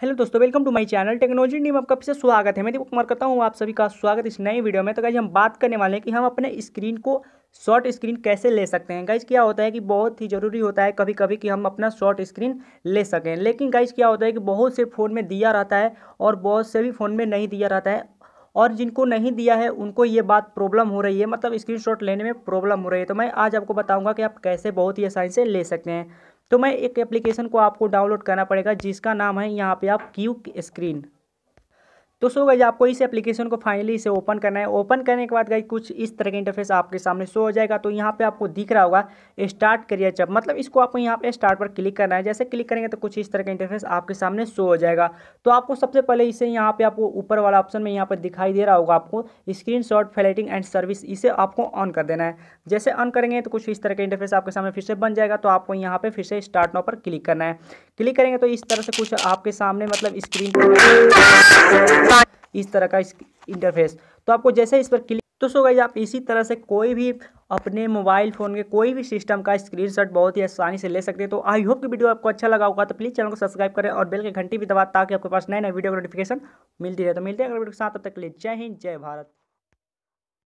hello दोस्तों welcome to my channel technology नीम आपका फिर स्वागत है मैं दीपक कुमार करता हूँ आप सभी का स्वागत इस नई वीडियो में तो गाइज हम बात करने वाले हैं कि हम अपने स्क्रीन को शॉर्ट स्क्रीन कैसे ले सकते हैं गाइज क्या होता है कि बहुत ही ज़रूरी होता है कभी कभी कि हम अपना शॉर्ट स्क्रीन ले सकें लेकिन गाइज क्या होता है कि बहुत से फ़ोन में दिया रहता है और बहुत से भी फ़ोन में नहीं दिया रहता है और जिनको नहीं दिया है उनको ये बात प्रॉब्लम हो रही है मतलब स्क्रीनशॉट लेने में प्रॉब्लम हो रही है तो मैं आज आपको बताऊंगा कि आप कैसे बहुत ही आसानी से ले सकते हैं तो मैं एक एप्लीकेशन को आपको डाउनलोड करना पड़ेगा जिसका नाम है यहाँ पे आप क्यू स्क्रीन तो सो गई आपको इस एप्लीकेशन को फाइनली इसे ओपन करना है ओपन करने के बाद गई कुछ इस तरह का इंटरफेस आपके सामने शो हो जाएगा तो यहाँ पे आपको दिख रहा होगा स्टार्ट करिए जब मतलब इसको आपको यहाँ पे स्टार्ट पर क्लिक करना है जैसे क्लिक करेंगे तो कुछ इस तरह का इंटरफेस आपके सामने शो हो जाएगा तो आपको सबसे पहले इसे यहाँ पे आपको ऊपर वाला ऑप्शन में यहाँ पर दिखाई दे रहा होगा आपको स्क्रीन शॉट एंड सर्विस इसे आपको ऑन कर देना है जैसे ऑन करेंगे तो कुछ इस तरह का इंटरफेस आपके सामने फिर से बन जाएगा तो आपको यहाँ पर फिर से स्टार्ट नाव पर क्लिक करना है क्लिक करेंगे तो इस तरह से कुछ आपके सामने मतलब स्क्रीन इस तरह का इंटरफेस तो आपको जैसे इस पर क्लिक तो सो गई आप इसी तरह से कोई भी अपने मोबाइल फ़ोन के कोई भी सिस्टम का स्क्रीनशॉट बहुत ही आसानी से ले सकते हैं तो आई होप कि वीडियो आपको अच्छा लगा होगा तो प्लीज़ चैनल को सब्सक्राइब करें और बेल की घंटी भी दबा ताकि आपके पास नए नए वीडियो का नोटिफिकेशन मिलती रहे तो मिलते हैं अगले वीडियो के साथ तब तक के लिए जय हिंद जय भारत